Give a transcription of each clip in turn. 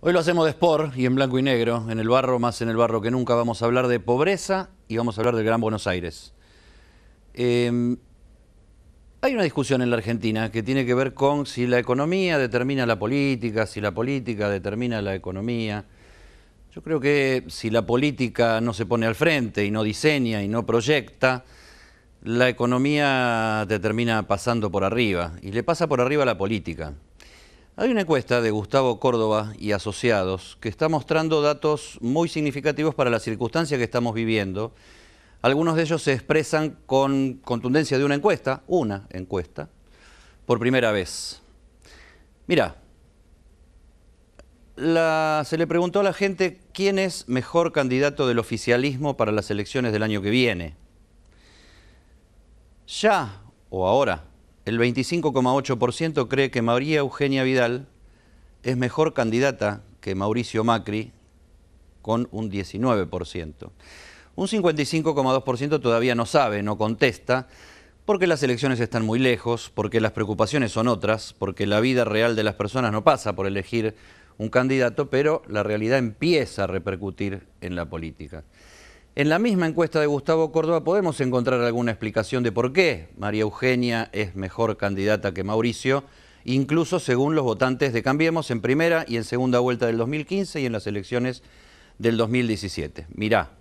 Hoy lo hacemos de sport y en blanco y negro, en el barro, más en el barro que nunca. Vamos a hablar de pobreza y vamos a hablar del Gran Buenos Aires. Em, hay una discusión en la Argentina que tiene que ver con si la economía determina la política, si la política determina la economía. Yo creo que si la política no se pone al frente y no diseña y no proyecta, la economía determina pasando por arriba y le pasa por arriba a la política. Hay una encuesta de Gustavo Córdoba y asociados que está mostrando datos muy significativos para la circunstancia que estamos viviendo. Algunos de ellos se expresan con contundencia de una encuesta, una encuesta, por primera vez. Mira, se le preguntó a la gente quién es mejor candidato del oficialismo para las elecciones del año que viene. Ya o ahora, el 25,8% cree que María Eugenia Vidal es mejor candidata que Mauricio Macri, con un 19%. Un 55,2% todavía no sabe, no contesta, porque las elecciones están muy lejos, porque las preocupaciones son otras, porque la vida real de las personas no pasa por elegir un candidato, pero la realidad empieza a repercutir en la política. En la misma encuesta de Gustavo Córdoba podemos encontrar alguna explicación de por qué María Eugenia es mejor candidata que Mauricio, incluso según los votantes de Cambiemos en primera y en segunda vuelta del 2015 y en las elecciones del 2017. Mirá,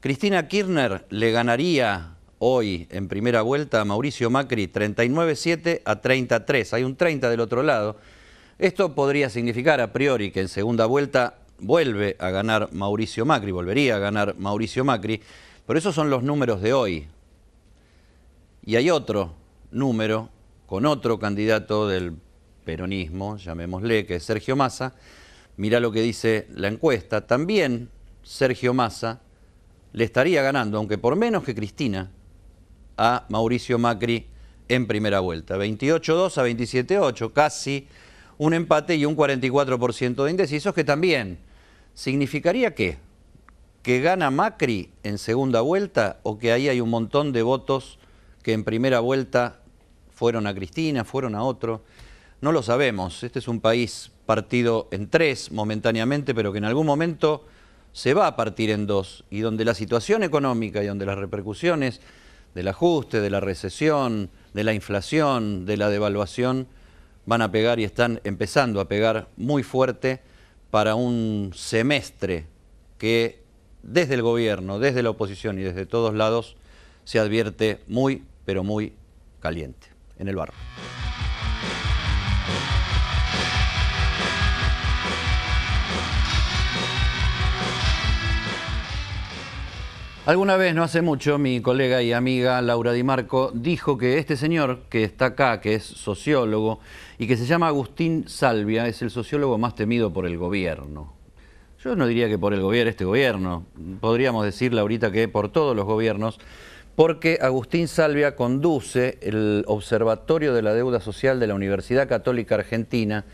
Cristina Kirchner le ganaría hoy en primera vuelta a Mauricio Macri 39-7 a 33. Hay un 30 del otro lado. Esto podría significar a priori que en segunda vuelta vuelve a ganar Mauricio Macri, volvería a ganar Mauricio Macri, pero esos son los números de hoy. Y hay otro número con otro candidato del peronismo, llamémosle, que es Sergio Massa. Mirá lo que dice la encuesta. También Sergio Massa le estaría ganando, aunque por menos que Cristina, a Mauricio Macri en primera vuelta. 28-2 a 27-8, casi un empate y un 44% de indecisos que también ¿Significaría qué? ¿Que gana Macri en segunda vuelta o que ahí hay un montón de votos que en primera vuelta fueron a Cristina, fueron a otro? No lo sabemos. Este es un país partido en tres momentáneamente, pero que en algún momento se va a partir en dos y donde la situación económica y donde las repercusiones del ajuste, de la recesión, de la inflación, de la devaluación, van a pegar y están empezando a pegar muy fuerte para un semestre que desde el gobierno, desde la oposición y desde todos lados se advierte muy, pero muy caliente en el barro. Alguna vez, no hace mucho, mi colega y amiga Laura Di Marco dijo que este señor que está acá, que es sociólogo y que se llama Agustín Salvia, es el sociólogo más temido por el gobierno. Yo no diría que por el gobierno, este gobierno, podríamos decir, Laurita, que por todos los gobiernos, porque Agustín Salvia conduce el Observatorio de la Deuda Social de la Universidad Católica Argentina,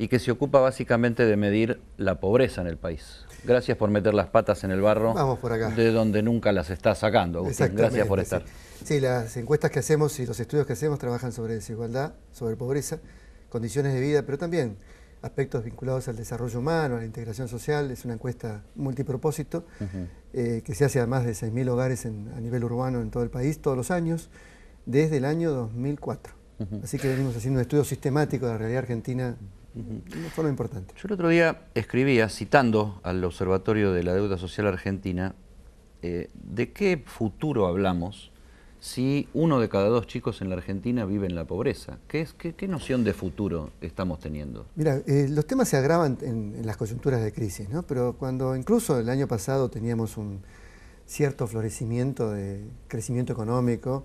y que se ocupa básicamente de medir la pobreza en el país. Gracias por meter las patas en el barro Vamos por acá. de donde nunca las está sacando, Gracias por estar. Sí. las encuestas que hacemos y los estudios que hacemos trabajan sobre desigualdad, sobre pobreza, condiciones de vida, pero también aspectos vinculados al desarrollo humano, a la integración social. Es una encuesta multipropósito eh, que se hace a más de 6.000 hogares a nivel urbano en todo el país todos los años, desde el año 2004. Así que venimos haciendo un estudio sistemático de la realidad argentina fue importante. Yo el otro día escribía, citando al Observatorio de la Deuda Social Argentina, eh, de qué futuro hablamos si uno de cada dos chicos en la Argentina vive en la pobreza. ¿Qué, es, qué, noción de futuro estamos teniendo? Mira, eh, los temas se agravan en, las coyunturas de crisis, ¿no? Pero cuando incluso el año pasado teníamos un cierto florecimiento de crecimiento económico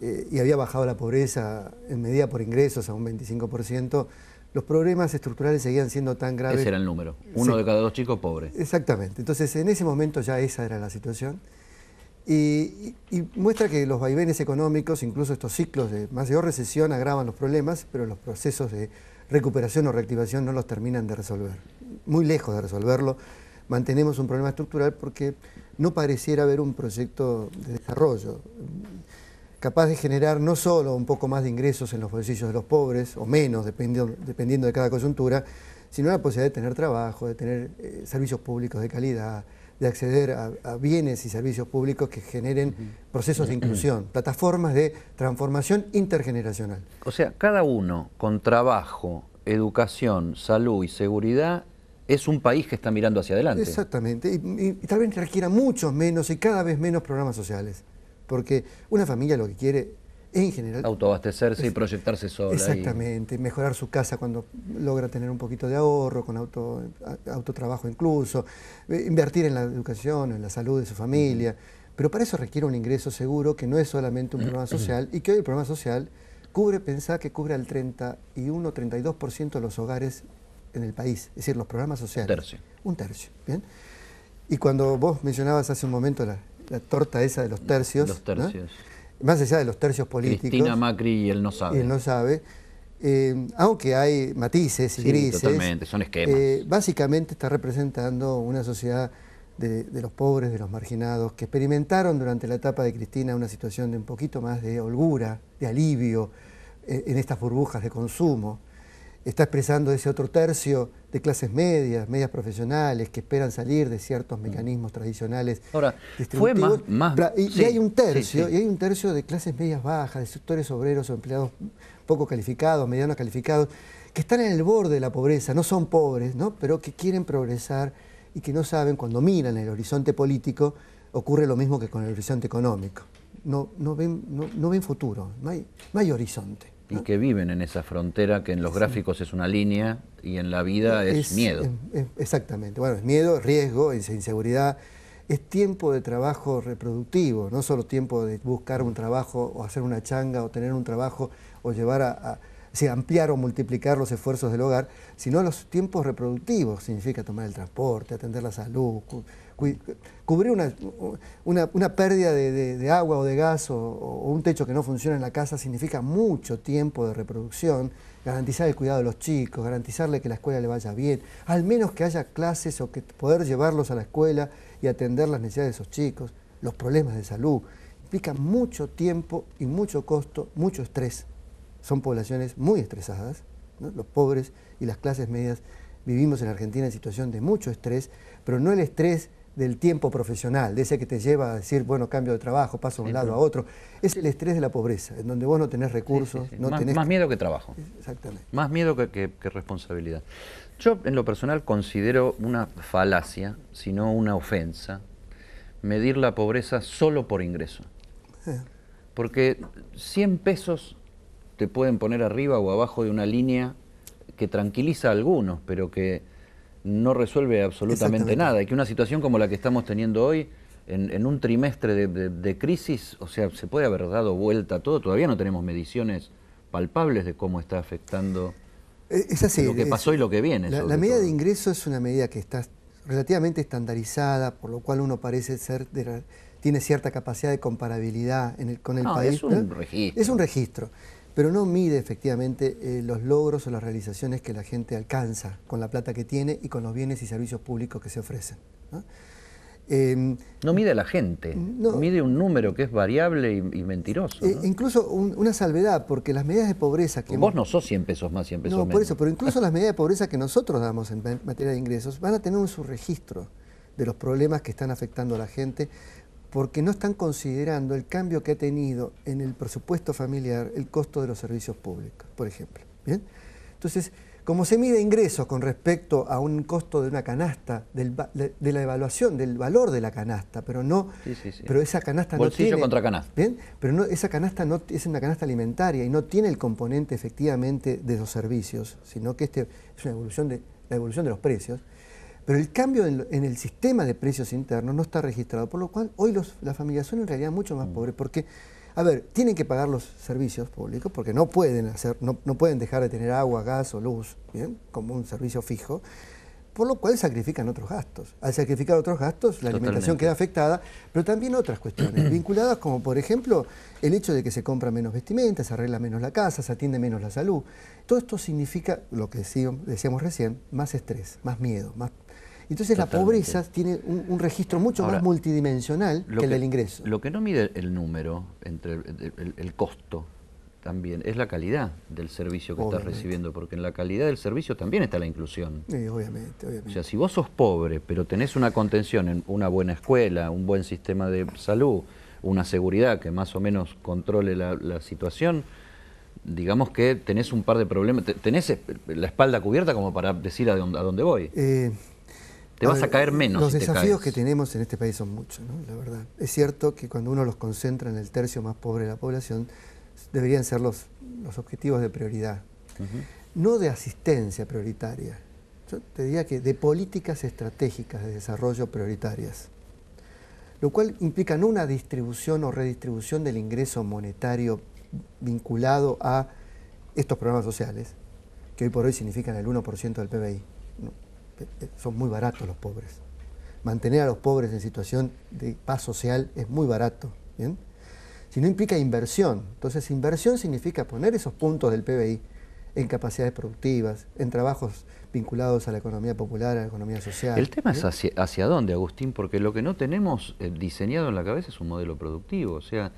eh, y había bajado la pobreza en medida por ingresos a un 25%, los problemas estructurales seguían siendo tan graves. Ese era el número, uno de cada dos chicos pobres. Exactamente, entonces en ese momento ya esa era la situación. Y, y, muestra que los vaivenes económicos, incluso estos ciclos de mayor recesión, agravan los problemas, pero los procesos de recuperación o reactivación no los terminan de resolver. Muy lejos de resolverlo, mantenemos un problema estructural porque no pareciera haber un proyecto de desarrollo capaz de generar no solo un poco más de ingresos en los bolsillos de los pobres, o menos, dependiendo, dependiendo de cada coyuntura, sino la posibilidad de tener trabajo, de tener eh, servicios públicos de calidad, de acceder a, bienes y servicios públicos que generen procesos de inclusión, plataformas de transformación intergeneracional. O sea, cada uno con trabajo, educación, salud y seguridad es un país que está mirando hacia adelante. Exactamente, y, y tal vez requiera muchos menos y cada vez menos programas sociales. Porque una familia lo que quiere es en general... Autoabastecerse y proyectarse sola. Exactamente, mejorar su casa cuando logra tener un poquito de ahorro, con auto, autotrabajo incluso, eh, invertir en la educación, en la salud de su familia. Pero para eso requiere un ingreso seguro que no es solamente un programa social y que hoy el programa social cubre, pensá que cubre al 31, 32% de los hogares en el país, es decir, los programas sociales. Un tercio. Un tercio, ¿bien? Y cuando vos mencionabas hace un momento la, la torta esa de los tercios. Más allá de los tercios políticos. Cristina Macri y él no sabe. él no sabe. Eh, aunque hay matices y grises. Totalmente, son eh, esquemas. básicamente está representando una sociedad de, los pobres, de los marginados, que experimentaron durante la etapa de Cristina una situación de un poquito más de holgura, de alivio eh, en estas burbujas de consumo está expresando ese otro tercio de clases medias, medias profesionales, que esperan salir de ciertos mm. mecanismos tradicionales. Ahora, fue más... y, hay un tercio, y hay un tercio de clases medias bajas, de sectores obreros o empleados poco calificados, medianos calificados, que están en el borde de la pobreza, no son pobres, ¿no? pero que quieren progresar y que no saben, cuando miran el horizonte político, ocurre lo mismo que con el horizonte económico. No, no, ven, no, ven futuro, no no hay horizonte y que viven en esa frontera que en los gráficos es una línea y en la vida es, miedo. Em, em, exactamente, bueno, es miedo, riesgo, inseguridad, es tiempo de trabajo reproductivo, no solo tiempo de buscar un trabajo o hacer una changa o tener un trabajo o llevar a, ampliar o multiplicar los esfuerzos del hogar, sino los tiempos reproductivos, significa tomar el transporte, atender la salud, cubrir una, pérdida de, agua o de gas o, un techo que no funciona en la casa significa mucho tiempo de reproducción, garantizar el cuidado de los chicos, garantizarle que la escuela le vaya bien, al menos que haya clases o que poder llevarlos a la escuela y atender las necesidades de esos chicos, los problemas de salud. Implica mucho tiempo y mucho costo, mucho estrés. Son poblaciones muy estresadas, los pobres y las clases medias vivimos en Argentina en situación de mucho estrés, pero no el estrés del tiempo profesional, de ese que te lleva a decir, bueno, cambio de trabajo, paso de un lado a otro. Es el estrés de la pobreza, en donde vos no tenés recursos. No más, más, miedo que trabajo. Exactamente. Más miedo que, responsabilidad. Yo, en lo personal, considero una falacia, sino una ofensa, medir la pobreza solo por ingreso. Eh. Porque 100 pesos te pueden poner arriba o abajo de una línea que tranquiliza a algunos, pero que no resuelve absolutamente nada. Y que una situación como la que estamos teniendo hoy, en, un trimestre de, crisis, o sea, se puede haber dado vuelta todo, todavía no tenemos mediciones palpables de cómo está afectando eh, lo que pasó y lo que viene. La, medida de ingreso es una medida que está relativamente estandarizada, por lo cual uno parece ser tiene cierta capacidad de comparabilidad en el, con el no, país. Es un registro. Es un registro pero no mide efectivamente eh, los logros o las realizaciones que la gente alcanza con la plata que tiene y con los bienes y servicios públicos que se ofrecen. ¿no? Em, mide a la gente, no, mide un número que es variable y, mentiroso. Eh, incluso una salvedad, porque las medidas de pobreza que... Pues vos no sos 100 pesos más, 100 pesos no, por eso, pero incluso las medidas de pobreza que nosotros damos en materia de ingresos van a tener un subregistro de los problemas que están afectando a la gente porque no están considerando el cambio que ha tenido en el presupuesto familiar el costo de los servicios públicos, por ejemplo. ¿bien? Entonces, como se mide ingresos con respecto a un costo de una canasta, de, la evaluación del valor de la canasta, pero no, pero esa canasta Bolsillo no contra canasta, bien, pero no, esa canasta no es una canasta alimentaria y no tiene el componente efectivamente de los servicios, sino que este es una evolución de la evolución de los precios. Pero el cambio en, el sistema de precios internos no está registrado, por lo cual hoy las familias son en realidad mucho más mm. pobres, porque, a ver, tienen que pagar los servicios públicos, porque no pueden, hacer, no, pueden dejar de tener agua, gas o luz, ¿bien? como un servicio fijo por lo cual sacrifican otros gastos. Al sacrificar otros gastos, la alimentación queda afectada, pero también otras cuestiones vinculadas como, por ejemplo, el hecho de que se compra menos vestimenta, se arregla menos la casa, se atiende menos la salud. Todo esto significa, lo que decíamos recién, más estrés, más miedo, Entonces la pobreza tiene un, registro mucho más multidimensional que, el del ingreso. Lo que no mide el número, entre el costo, también es la calidad del servicio que estás recibiendo, porque en la calidad del servicio también está la inclusión. Sí, obviamente, O sea, si vos sos pobre, pero tenés una contención en una buena escuela, un buen sistema de salud, una seguridad que más o menos controle la, situación, digamos que tenés un par de problemas, tenés eh, la espalda cubierta como para decir a dónde, voy. Eh, te vas a caer menos. Los desafíos que tenemos en este país son muchos, ¿no? la verdad. Es cierto que cuando uno los concentra en el tercio más pobre de la población, deberían ser los, objetivos de prioridad. No de asistencia prioritaria. Yo te diría que de políticas estratégicas de desarrollo prioritarias. Lo cual implica no una distribución o redistribución del ingreso monetario vinculado a estos programas sociales, que hoy por hoy significan el 1% del PBI. Eh, eh, son muy baratos los pobres. Mantener a los pobres en situación de paz social es muy barato. Y no implica inversión. Entonces, inversión significa poner esos puntos del PBI en capacidades productivas, en trabajos vinculados a la economía popular, a la economía social. El tema es hacia, hacia, dónde, Agustín, porque lo que no tenemos eh, diseñado en la cabeza es un modelo productivo, o sea...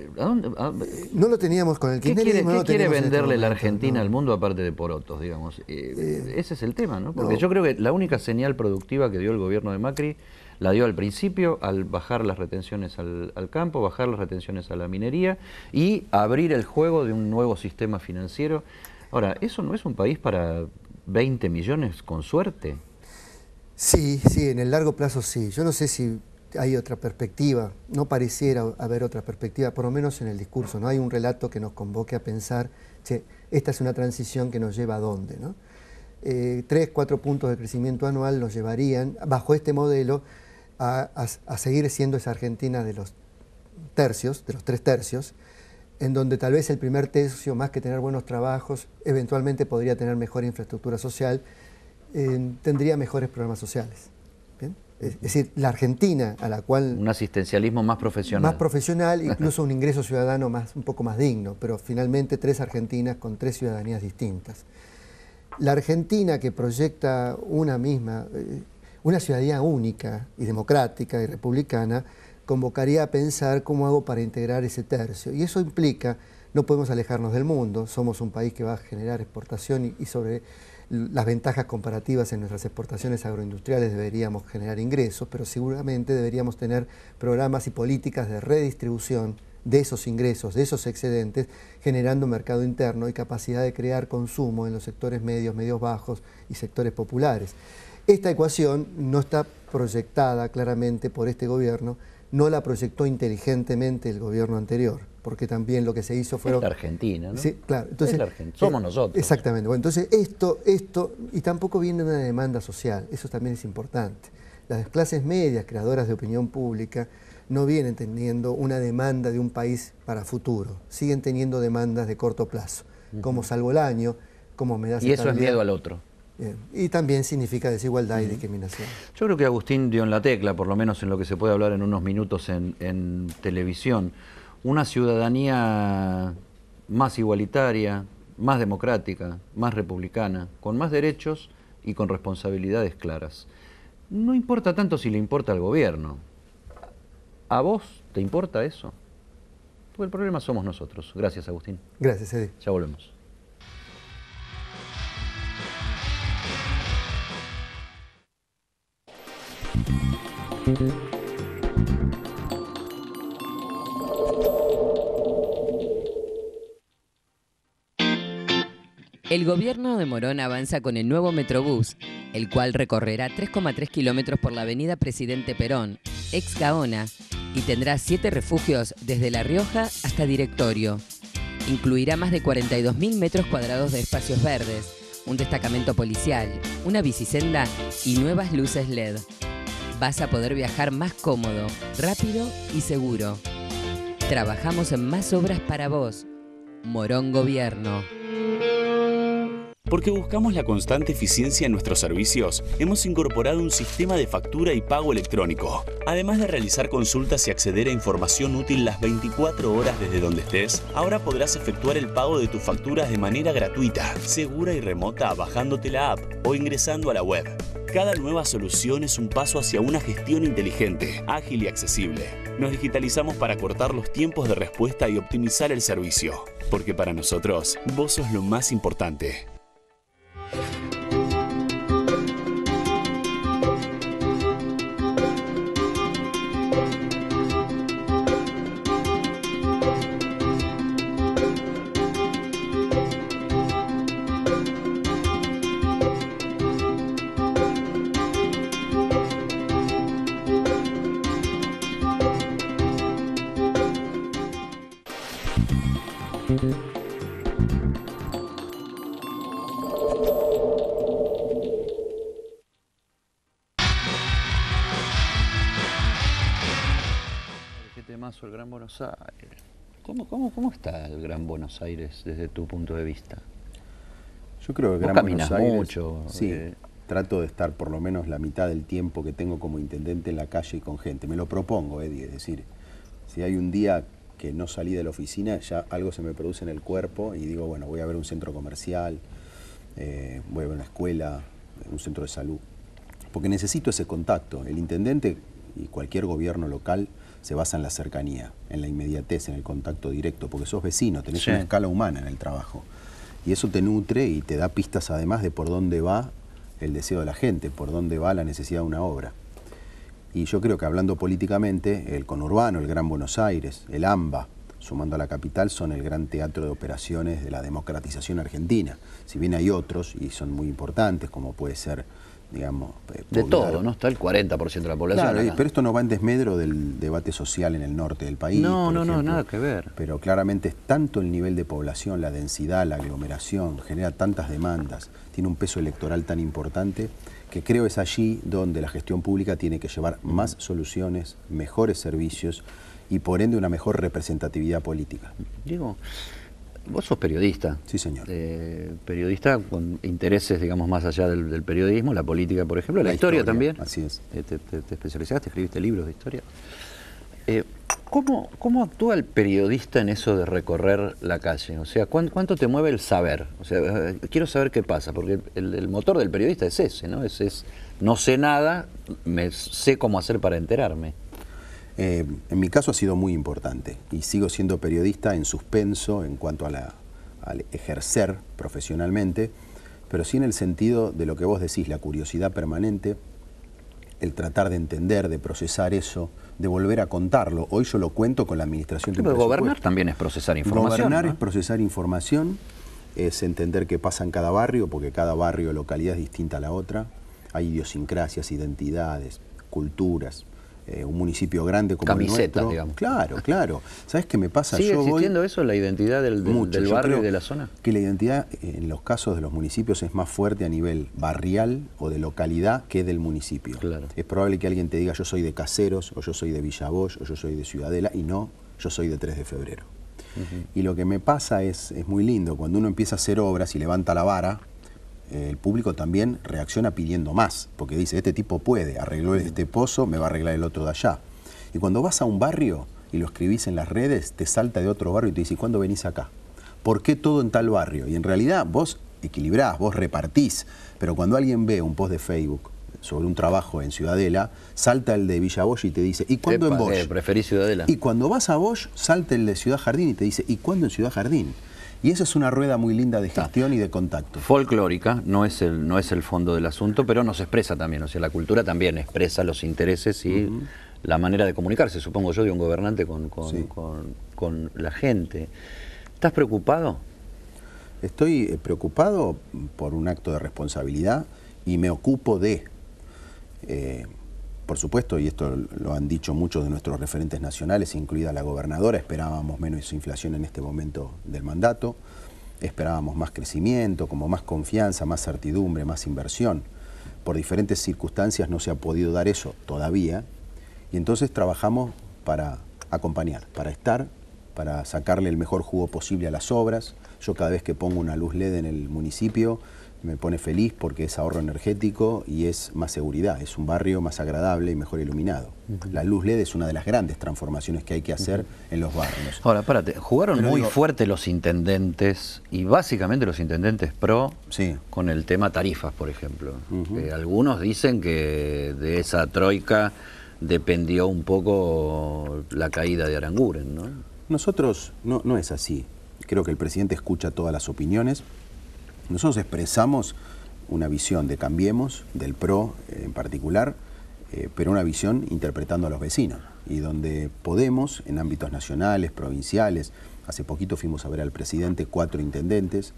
Eh, no lo teníamos con el ¿Qué quiere, quiere venderle este la Argentina al mundo aparte de porotos, digamos? Eh, ese es el tema, ¿no? Porque yo creo que la única señal productiva que dio el gobierno de Macri la dio al principio al bajar las retenciones al, campo, bajar las retenciones a la minería y abrir el juego de un nuevo sistema financiero. Ahora, ¿eso no es un país para 20 millones con suerte? Sí, sí, en el largo plazo sí. Yo no sé si hay otra perspectiva, no pareciera haber otra perspectiva, por lo menos en el discurso, no hay un relato que nos convoque a pensar, que esta es una transición que nos lleva a dónde, ¿no? Eh, tres, cuatro puntos de crecimiento anual nos llevarían, bajo este modelo, a, seguir siendo esa Argentina de los tercios, de los tres tercios, en donde tal vez el primer tercio, más que tener buenos trabajos, eventualmente podría tener mejor infraestructura social, tendría mejores programas sociales. Es decir, la Argentina a la cual... Un asistencialismo más profesional. Más profesional, incluso un ingreso ciudadano más, un poco más digno, pero finalmente tres Argentinas con tres ciudadanías distintas. La Argentina que proyecta una misma, eh, una ciudadanía única y democrática y republicana convocaría a pensar cómo hago para integrar ese tercio. Y eso implica, no podemos alejarnos del mundo, somos un país que va a generar exportación y, y sobre las ventajas comparativas en nuestras exportaciones agroindustriales deberíamos generar ingresos, pero seguramente deberíamos tener programas y políticas de redistribución de esos ingresos, de esos excedentes, generando mercado interno y capacidad de crear consumo en los sectores medios, medios bajos y sectores populares. Esta ecuación no está proyectada claramente por este gobierno, no la proyectó inteligentemente el gobierno anterior, porque también lo que se hizo fue... Es la Argentina, ¿no? Sí, claro. Entonces, Somos eh, nosotros. Exactamente. Bueno, entonces esto, esto, y tampoco viene una demanda social, eso también es importante. Las clases medias, creadoras de opinión pública, no vienen teniendo una demanda de un país para futuro, siguen teniendo demandas de corto plazo, como salvo el año, como me da... Y eso es miedo al otro. Y también significa desigualdad y discriminación. Yo creo que Agustín dio en la tecla, por lo menos en lo que se puede hablar en unos minutos en, televisión, una ciudadanía más igualitaria, más democrática, más republicana, con más derechos y con responsabilidades claras. No importa tanto si le importa al gobierno. ¿A vos te importa eso? Porque el problema somos nosotros. Gracias, Agustín. Gracias, Eddie. Ya volvemos. El gobierno de Morón avanza con el nuevo Metrobús, el cual recorrerá 3,3 kilómetros por la avenida Presidente Perón, ex Gaona, y tendrá siete refugios desde La Rioja hasta Directorio. Incluirá más de 42.000 metros cuadrados de espacios verdes, un destacamento policial, una bicisenda y nuevas luces LED vas a poder viajar más cómodo, rápido y seguro. Trabajamos en más obras para vos. Morón Gobierno. Porque buscamos la constante eficiencia en nuestros servicios, hemos incorporado un sistema de factura y pago electrónico. Además de realizar consultas y acceder a información útil las 24 horas desde donde estés, ahora podrás efectuar el pago de tus facturas de manera gratuita, segura y remota bajándote la app o ingresando a la web. Cada nueva solución es un paso hacia una gestión inteligente, ágil y accesible. Nos digitalizamos para cortar los tiempos de respuesta y optimizar el servicio, porque para nosotros vos sos lo más importante. ¿Cómo, está el Gran Buenos Aires desde tu punto de vista? Yo creo que Gran Buenos Aires. mucho. Sí. Eh. Trato de estar por lo menos la mitad del tiempo que tengo como intendente en la calle y con gente. Me lo propongo, Eddie. Es decir, si hay un día que no salí de la oficina, ya algo se me produce en el cuerpo y digo, bueno, voy a ver un centro comercial, eh, voy a ver una escuela, un centro de salud. Porque necesito ese contacto. El intendente y cualquier gobierno local se basa en la cercanía, en la inmediatez, en el contacto directo, porque sos vecino, tenés una escala humana en el trabajo. Y eso te nutre y te da pistas además de por dónde va el deseo de la gente, por dónde va la necesidad de una obra. Y yo creo que hablando políticamente, el conurbano, el Gran Buenos Aires, el AMBA, sumando a la capital, son el gran teatro de operaciones de la democratización argentina. Si bien hay otros, y son muy importantes, como puede ser digamos. Eh, de todo, ¿no? Está el 40% de la población. Claro, pero esto no va en desmedro del debate social en el norte del país. No, no, no, nada que ver. Pero claramente es tanto el nivel de población, la densidad, la aglomeración, genera tantas demandas, tiene un peso electoral tan importante que creo es allí donde la gestión pública tiene que llevar más soluciones, mejores servicios y por ende una mejor representatividad política. Diego, Vos sos periodista. Sí, señor. Eh, periodista con intereses, digamos, más allá del, periodismo, la política, por ejemplo, la, historia, también. Así es. te, especializaste, escribiste libros de historia. Eh, ¿cómo, actúa el periodista en eso de recorrer la calle? O sea, ¿cuánto, te mueve el saber? O sea, eh, quiero saber qué pasa, porque el, motor del periodista es ese, ¿no? Es, es no sé nada, me sé cómo hacer para enterarme. Eh, en mi caso ha sido muy importante y sigo siendo periodista en suspenso en cuanto a la, al ejercer profesionalmente, pero sí en el sentido de lo que vos decís, la curiosidad permanente, el tratar de entender, de procesar eso, de volver a contarlo. Hoy yo lo cuento con la administración pero gobernar también es procesar información. Gobernar es procesar información, es entender qué pasa en cada barrio, porque cada barrio, localidad es distinta a la otra. Hay idiosincrasias, identidades, culturas. Eh, un municipio grande como Camiseta, nuestro. digamos. Claro, claro. ¿Sabes qué me pasa? ¿Sigue existiendo eso, la identidad del, barrio y de la zona? Que la identidad eh, en los casos de los municipios es más fuerte a nivel barrial o de localidad que del municipio. Claro. Es probable que alguien te diga yo soy de Caseros, o yo soy de Villavoy, o yo soy de Ciudadela, y no, yo soy de 3 de febrero. Y lo que me pasa es, es muy lindo, cuando uno empieza a hacer obras y levanta la vara, el público también reacciona pidiendo más, porque dice, este tipo puede, arregló este pozo, me va a arreglar el otro de allá. Y cuando vas a un barrio y lo escribís en las redes, te salta de otro barrio y te dice, ¿cuándo venís acá? ¿Por qué todo en tal barrio? Y en realidad vos equilibrás, vos repartís, pero cuando alguien ve un post de Facebook sobre un trabajo en Ciudadela, salta el de Villa Bosch y te dice, ¿y cuándo en Bosch? Eh, preferís Ciudadela. Y cuando vas a Bosch, salta el de Ciudad Jardín y te dice, ¿y cuándo en Ciudad Jardín? Y esa es una rueda muy linda de gestión y de contacto. Folclórica, no es, el, no es el fondo del asunto, pero nos expresa también, o sea, la cultura también expresa los intereses y la manera de comunicarse, supongo yo, de un gobernante con, la gente. ¿Estás preocupado? Estoy eh, preocupado por un acto de responsabilidad y me ocupo de... Eh, por supuesto, y esto lo han dicho muchos de nuestros referentes nacionales, incluida la gobernadora, esperábamos menos inflación en este momento del mandato, esperábamos más crecimiento, como más confianza, más certidumbre, más inversión. Por diferentes circunstancias no se ha podido dar eso todavía, y entonces trabajamos para acompañar, para estar, para sacarle el mejor jugo posible a las obras. Yo cada vez que pongo una luz LED en el municipio, me pone feliz porque es ahorro energético y es más seguridad, es un barrio más agradable y mejor iluminado. La luz LED es una de las grandes transformaciones que hay que hacer en los barrios. Ahora, espérate, jugaron muy fuerte los intendentes y básicamente los intendentes pro sí. con el tema tarifas, por ejemplo. Eh, algunos dicen que de esa troika dependió un poco la caída de Aranguren, ¿no? Nosotros no, no es así. Creo que el presidente escucha todas las opiniones, nosotros expresamos una visión de Cambiemos, del PRO eh, en particular, eh, pero una visión interpretando a los vecinos y donde Podemos, en ámbitos nacionales, provinciales, hace poquito fuimos a ver al presidente cuatro intendentes,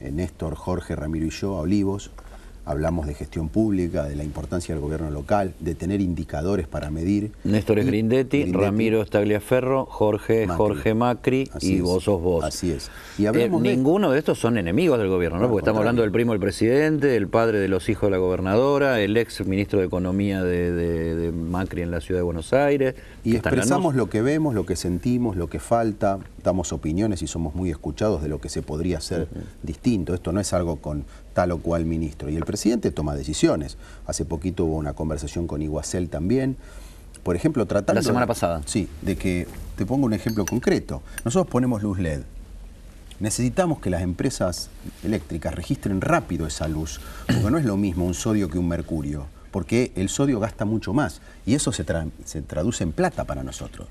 eh, Néstor, Jorge, Ramiro y yo, a Olivos, hablamos de gestión pública, de la importancia del gobierno local, de tener indicadores para medir. Néstor es Grindetti, Ramiro Estagliaferro, Jorge Macri. Jorge Macri y vos sos vos. Así es. Y eh, Ninguno de estos son enemigos del gobierno, ¿no? Porque estamos hablando del primo del presidente, el padre de los hijos de la gobernadora, el ex ministro de Economía de, Macri en la ciudad de Buenos Aires. Y expresamos lo que vemos, lo que sentimos, lo que falta, damos opiniones y somos muy escuchados de lo que se podría hacer distinto. Esto no es algo con tal o cual ministro. Y el presidente toma decisiones. Hace poquito hubo una conversación con Iguacel también. Por ejemplo, tratando... La semana pasada. Sí, de que, te pongo un ejemplo concreto. Nosotros ponemos luz LED. Necesitamos que las empresas eléctricas registren rápido esa luz, porque no es lo mismo un sodio que un mercurio, porque el sodio gasta mucho más y eso se, se traduce en plata para nosotros.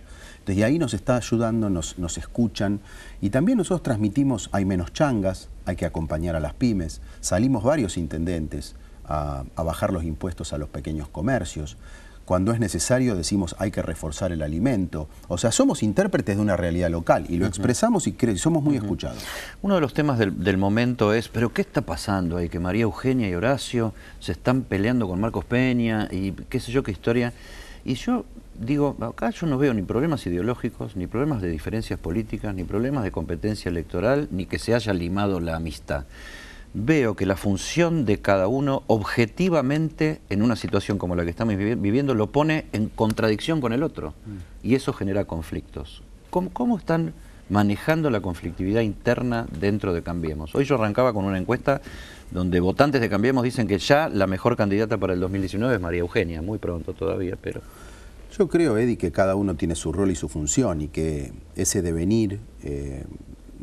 Desde ahí nos está ayudando, nos, nos escuchan y también nosotros transmitimos, hay menos changas, hay que acompañar a las pymes, salimos varios intendentes a, bajar los impuestos a los pequeños comercios, cuando es necesario decimos hay que reforzar el alimento. O sea, somos intérpretes de una realidad local y lo expresamos y somos muy escuchados. Uno de los temas del, del, momento es, pero ¿qué está pasando ahí? Que María Eugenia y Horacio se están peleando con Marcos Peña y qué sé yo qué historia. Y yo digo, acá yo no veo ni problemas ideológicos, ni problemas de diferencias políticas, ni problemas de competencia electoral, ni que se haya limado la amistad. Veo que la función de cada uno objetivamente en una situación como la que estamos viviendo lo pone en contradicción con el otro mm. y eso genera conflictos. ¿Cómo, están manejando la conflictividad interna dentro de Cambiemos? Hoy yo arrancaba con una encuesta donde votantes de Cambiemos dicen que ya la mejor candidata para el 2019 es María Eugenia, muy pronto todavía, pero... Yo creo, Eddie, que cada uno tiene su rol y su función y que ese devenir eh,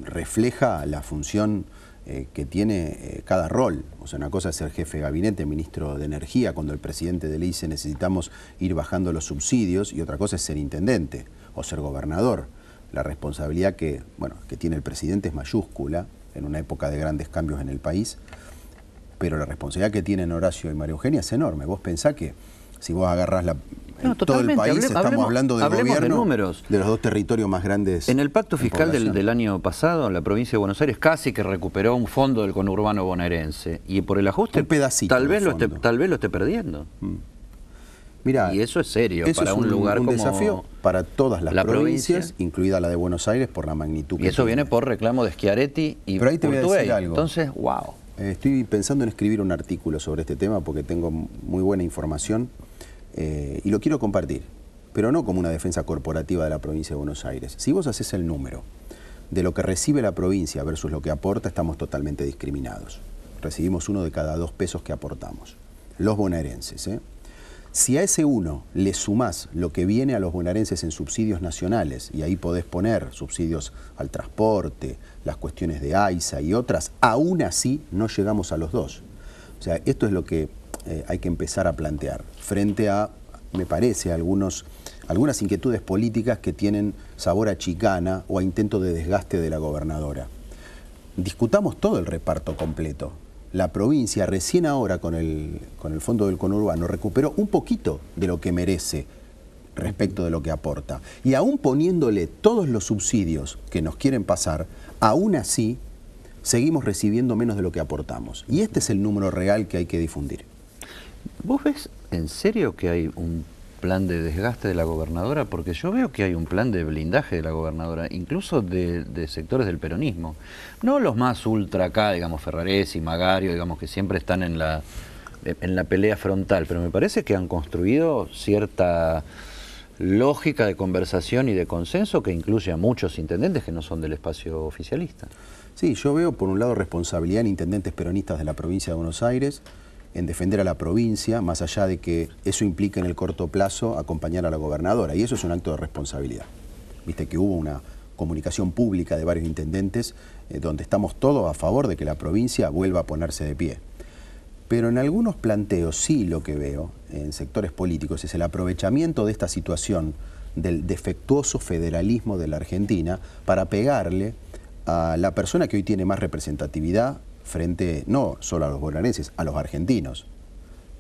refleja la función eh, que tiene eh, cada rol. O sea, una cosa es ser jefe de gabinete, ministro de Energía, cuando el presidente ley dice e necesitamos ir bajando los subsidios, y otra cosa es ser intendente o ser gobernador. La responsabilidad que, que tiene el presidente es mayúscula en una época de grandes cambios en el país pero la responsabilidad que tienen Horacio y María Eugenia es enorme. Vos pensás que si vos agarrás la, todo el país estamos hablando de gobierno de, los dos territorios más grandes. En el pacto fiscal del, año pasado, la provincia de Buenos Aires casi que recuperó un fondo del conurbano bonaerense y por el ajuste pedacito tal vez lo esté, tal vez lo esté perdiendo. Mm. y eso es serio eso para es un, lugar un desafío para todas las provincias, incluida la de Buenos Aires por la magnitud. Y eso viene por reclamo de Schiaretti y Pero ahí te algo. Entonces, wow. Estoy pensando en escribir un artículo sobre este tema porque tengo muy buena información eh, y lo quiero compartir, pero no como una defensa corporativa de la provincia de Buenos Aires. Si vos haces el número de lo que recibe la provincia versus lo que aporta, estamos totalmente discriminados. Recibimos uno de cada dos pesos que aportamos, los bonaerenses. ¿eh? Si a ese uno le sumás lo que viene a los bonaerenses en subsidios nacionales, y ahí podés poner subsidios al transporte, las cuestiones de AISA y otras, aún así no llegamos a los dos. O sea, esto es lo que eh, hay que empezar a plantear frente a, me parece, algunos, algunas inquietudes políticas que tienen sabor a chicana o a intento de desgaste de la gobernadora. Discutamos todo el reparto completo, la provincia recién ahora con el, con el Fondo del Conurbano recuperó un poquito de lo que merece respecto de lo que aporta. Y aún poniéndole todos los subsidios que nos quieren pasar, aún así seguimos recibiendo menos de lo que aportamos. Y este es el número real que hay que difundir. ¿Vos ves en serio que hay un plan de desgaste de la gobernadora? Porque yo veo que hay un plan de blindaje de la gobernadora, incluso de, sectores del peronismo. No los más ultra acá, digamos, Ferrares y Magario, digamos, que siempre están en la, en la pelea frontal, pero me parece que han construido cierta lógica de conversación y de consenso que incluye a muchos intendentes que no son del espacio oficialista. Sí, yo veo por un lado responsabilidad en intendentes peronistas de la provincia de Buenos Aires, en defender a la provincia, más allá de que eso implica en el corto plazo acompañar a la gobernadora. Y eso es un acto de responsabilidad. Viste que hubo una comunicación pública de varios intendentes eh, donde estamos todos a favor de que la provincia vuelva a ponerse de pie. Pero en algunos planteos sí lo que veo en sectores políticos es el aprovechamiento de esta situación del defectuoso federalismo de la Argentina para pegarle a la persona que hoy tiene más representatividad, frente no solo a los bonaerenses, a los argentinos,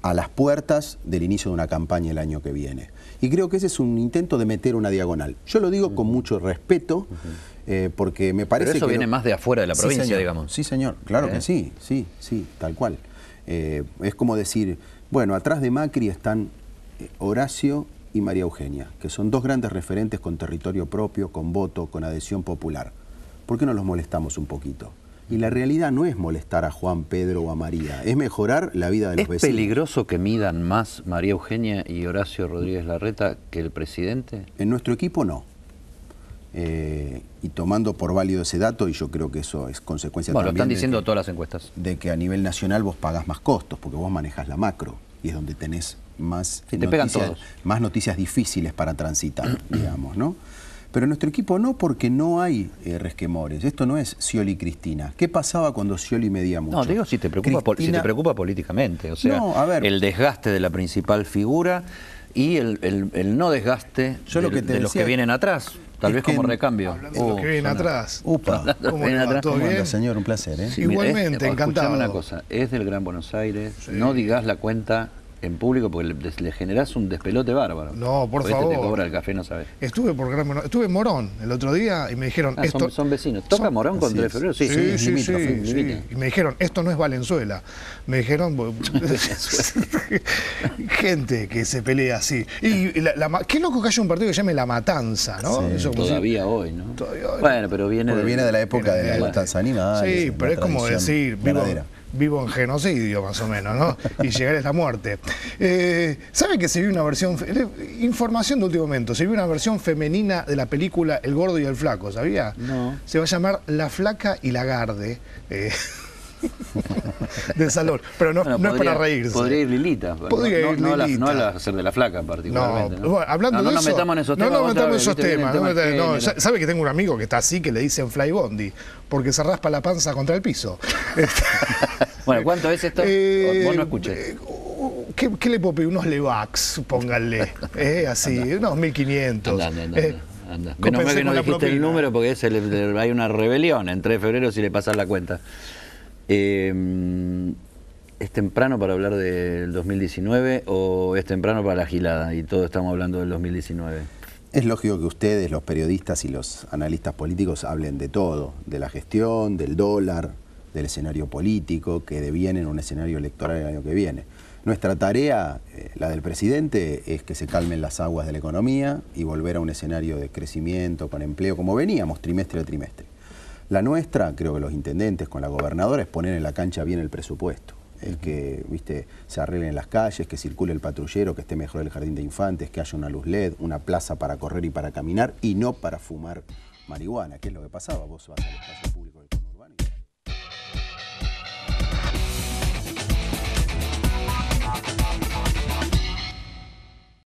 a las puertas del inicio de una campaña el año que viene. Y creo que ese es un intento de meter una diagonal. Yo lo digo con mucho respeto, eh, porque me parece Pero eso viene más de afuera de la provincia, digamos. Sí, señor, claro que eh. sí, sí, sí, tal cual. Eh, es como decir, bueno, atrás de Macri están Horacio y María Eugenia, que son dos grandes referentes con territorio propio, con voto, con adhesión popular. ¿Por qué no los molestamos un poquito? Y la realidad no es molestar a Juan, Pedro o a María, es mejorar la vida de los vecinos. ¿Es peligroso que midan más María Eugenia y Horacio Rodríguez Larreta que el presidente? En nuestro equipo no. Eh, y tomando por válido ese dato, y yo creo que eso es consecuencia también... Bueno, lo están diciendo todas las encuestas. De que a nivel nacional vos pagás más costos, porque vos manejas la macro, y es donde tenés más, más noticias difíciles para transitar, digamos, ¿no? Pero nuestro equipo no, porque no hay eh, resquemores. Esto no es Cioli y Cristina. ¿Qué pasaba cuando Cioli medía mucho? No, digo si te preocupa, si te preocupa políticamente. O sea, el desgaste de la principal figura y el, no desgaste de, los que vienen atrás. Tal vez como recambio. los que vienen atrás. Upa. ¿Cómo vienen atrás? señor? Un placer. ¿eh? Igualmente, encantado. una cosa. Es del Gran Buenos Aires. No digas la cuenta en público porque le, le generás un despelote bárbaro. No, por favor. Este te cobra el café, no sabes. Estuve por estuve en Morón el otro día y me dijeron... Ah, son, son, vecinos. ¿Toca Morón con 3 febrero? Sí, sí, sí, Y me dijeron, esto no es Valenzuela. Me dijeron... gente que se pelea así. Y la, qué loco que haya un partido que se llame La Matanza, ¿no? Pues, todavía, hoy, ¿no? todavía hoy, Bueno, pero viene... de, viene de la época de, la matanza animal. Sí, pero es como decir... Vivo, vivo en genocidio, más o menos, ¿no? Y llegar a esta muerte. Eh, ¿Sabe que se vio una versión, información de último momento, se vio una versión femenina de la película El Gordo y el Flaco, ¿sabía? No. Se va a llamar La Flaca y la Eh. de salón. Pero no, no es para reírse. Podría ir Lilita. no, La, no la, ser de la flaca, particularmente. No, hablando de eso. No nos metamos en esos temas. No nos metamos en esos temas. Sabe que tengo un amigo que está así que le dicen fly bondi porque se raspa la panza contra el piso. bueno, ¿cuánto es esto? Eh, Vos no eh, uh, ¿Qué, le puedo pedir? Unos Levax, pónganle. Eh, así, unos 1500. Andá, anda Anda. Eh, Menos mal que no dijiste el número porque hay una rebelión. En 3 de febrero si le pasas la cuenta. Em, ¿Es temprano para hablar del 2019 o es temprano para la gilada y todos estamos hablando del 2019? Es lógico que ustedes, los periodistas y los analistas políticos, hablen de todo, de la gestión, del dólar, del escenario político, que deviene en un escenario electoral el año que viene. Nuestra tarea, eh, la del presidente, es que se calmen las aguas de la economía y volver a un escenario de crecimiento con empleo como veníamos trimestre a trimestre. La nuestra, creo que los intendentes con la gobernadora, es poner en la cancha bien el presupuesto. El que, viste, se arreglen las calles, que circule el patrullero, que esté mejor el jardín de infantes, que haya una luz LED, una plaza para correr y para caminar y no para fumar marihuana, que es lo que pasaba. Vos vas